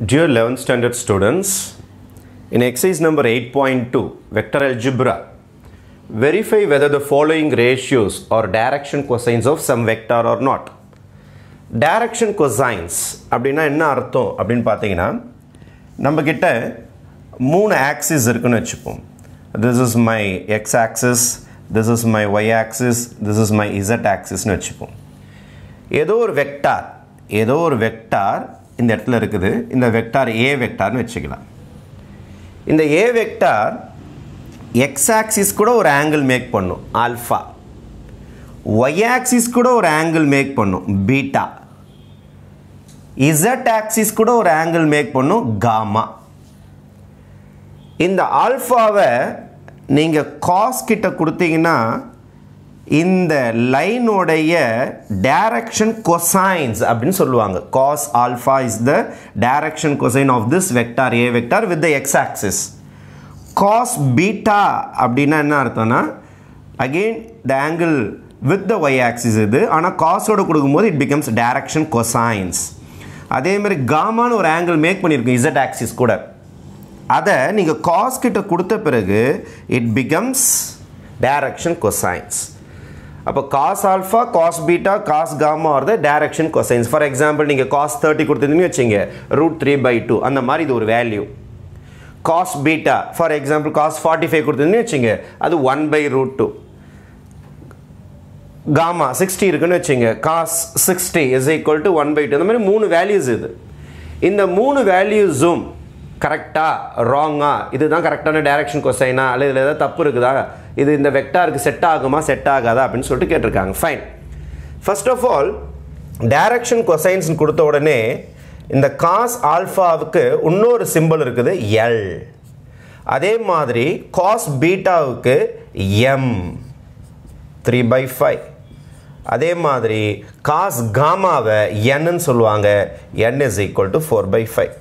Dear 11th standard students, in exercise number 8.2, vector algebra, verify whether the following ratios or direction cosines of some vector or not. Direction cosines அப்படின்னா என்ன அர்த்தம் அப்படின்னு பார்த்தீங்கன்னா நம்மக்கிட்ட மூணு axis இருக்குன்னு வச்சுப்போம் This is my x axis, this is my y axis, this is my z axis வச்சுப்போம் ஏதோ ஒரு வெக்டார் ஏதோ ஒரு வெக்டார் இந்த இடத்துல இருக்குது இந்த வெக்டார் ஏ வெக்டார்னு வச்சுக்கலாம் இந்த ஏ வெக்டார் எக்ஸ் ஆக்சிஸ் கூட ஒரு ஆங்கிள் மேக் பண்ணும் ஆல்ஃபா ஒய் ஆக்சிஸ் கூட ஒரு ஆங்கிள் மேக் பண்ணும் பீட்டா இசட் ஆக்சிஸ் கூட ஒரு ஆங்கிள் மேக் பண்ணும் காமா இந்த ஆல்ஃபாவை நீங்கள் காஸ் கிட்ட கொடுத்தீங்கன்னா இந்த லைனோடைய டைரக்ஷன் கொசைன்ஸ் அப்படின்னு சொல்லுவாங்க cos alpha is the direction cosine of this vector A vector with the X axis cos beta அப்படின்னா என்ன அர்த்தம்னா again the angle with the Y axis இது ஆனால் காஸோட கொடுக்கும்போது இட் பிகம்ஸ் டைரக்ஷன் கொசைன்ஸ் அதேமாதிரி காமான்னு ஒரு ஆங்கிள் மேக் பண்ணியிருக்கோம் இசட் ஆக்சிஸ் கூட அதை நீங்கள் காஸ் கிட்ட கொடுத்த பிறகு இட் பிகம்ஸ் டைரக்ஷன் கொசைன்ஸ் அப்போ cos alpha cos beta cos gamma are the direction cosines for example நீங்கள் காஸ் தேர்ட்டி கொடுத்துருந்தீங்கன்னு வச்சுங்க ரூட் த்ரீ பை டூ அந்த மாதிரி இது ஒரு value cos beta for example cos forty five கொடுத்துருந்தீங்கன்னு வச்சுங்க அது one by root two gamma sixty இருக்குன்னு வச்சுங்க cos sixty is equal to one by two இந்த மாதிரி மூணு வேல்யூஸ் இது இந்த மூணு வேல்யூஸும் கரெக்டாக ராங்காக இதுதான் கரெக்டான டேரக்ஷன் கொசைனா அல்லது இதில் ஏதாவது தப்பு இருக்குதா இது இந்த வெக்டாருக்கு செட் ஆகுமா செட் ஆகாதா அப்படின்னு சொல்லிட்டு கேட்டிருக்காங்க fine first of all direction கொசைன்ஸ்னு கொடுத்த உடனே இந்த காஸ் ஆல்ஃபாவுக்கு இன்னொரு சிம்பிள் இருக்குது எல் அதே மாதிரி காஸ் பீட்டாவுக்கு எம் த்ரீ பை ஃபைவ் அதே மாதிரி காஸ் காமாவை என்னன்னு சொல்லுவாங்க N is equal to four by five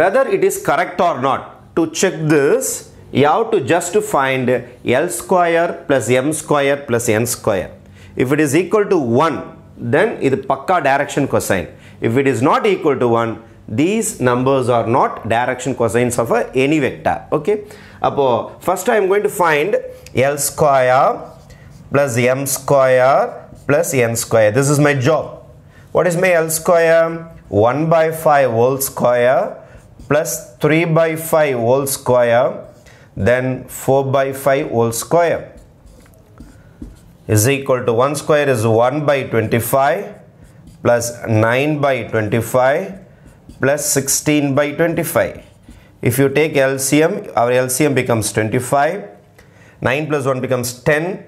whether it is correct or not to check this you have to just find L square plus M square plus N square. If it is equal to 1, then it is pakka direction cosine. If it is not equal to 1, these numbers are not direction cosines of any vector. Okay. Appo, first I am going to find L square plus M square plus N square. This is my job. What is my L square? 1 by 5 whole square plus 3 by 5 whole square then 4 by 5 whole square is equal to 1 square is 1 by 25 plus 9 by 25 plus 16 by 25. If you take LCM, our LCM becomes 25. 9 plus 1 becomes 10.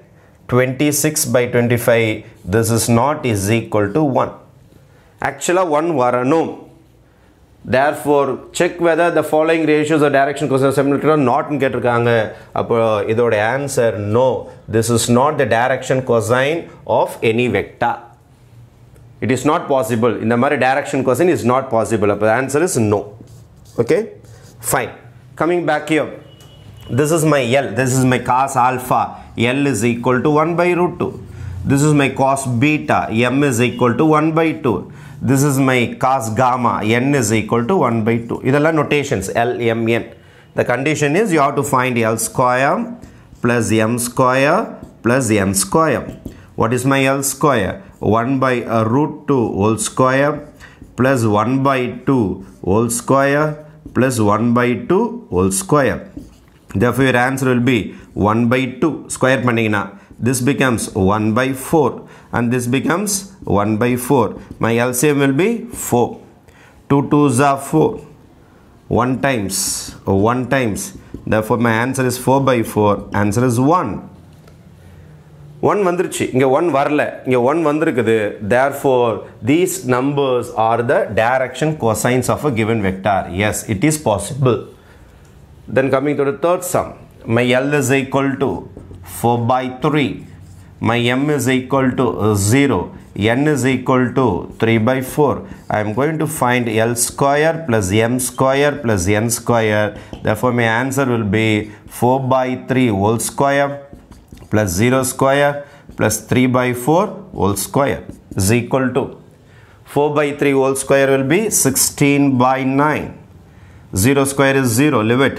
26 by 25, this is not is equal to 1. Actually, 1 varanum therefore check whether the following ratios of direction cosine of similarity are not in ketirukanga appo answer no this is not the direction cosine of any vector it is not possible in the mari direction cosine is not possible appo answer is no okay fine coming back here this is my l this is my cos alpha l is equal to 1 by root 2 this is my cos beta m is equal to 1 by 2 this is my cos gamma N is equal to one by two இதெல்லாம் notations LMN the condition is you have to find L square plus M square plus N square what is my L square 1 by uh, root 2 whole square plus 1 by 2 whole square plus 1 by 2 whole square therefore your answer will be 1 by 2 square பண்ணிங்கனா this becomes 1 by 4 and this becomes 1 by 4 my LCM will be 4 2 2 is 4 1 times 1 times therefore my answer is 4 by 4 answer is 1 1 வந்திருச்சு இங்க 1 வரல இங்க 1 வந்திருக்குது therefore these numbers are the direction cosines of a given vector yes it is possible then coming to the third sum my L is equal to 4 by 3. My m is equal to uh, 0. n is equal to 3 by 4. I am going to find L square plus m square plus n square. Therefore, my answer will be 4 by 3 whole square plus 0 square plus 3 by 4 whole square is equal to 4 by 3 whole square will be 16 by 9. 0 square is 0, leave it.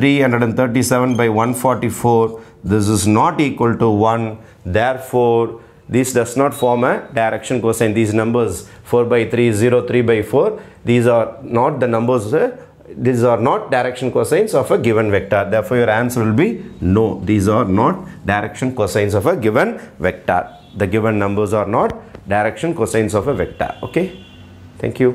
337 by 144 this is not equal to 1 therefore this does not form a direction cosine these numbers 4 by 3 0 3 by 4 these are not the numbers uh, these are not direction cosines of a given vector therefore your answer will be no these are not direction cosines of a given vector the given numbers are not direction cosines of a vector okay thank you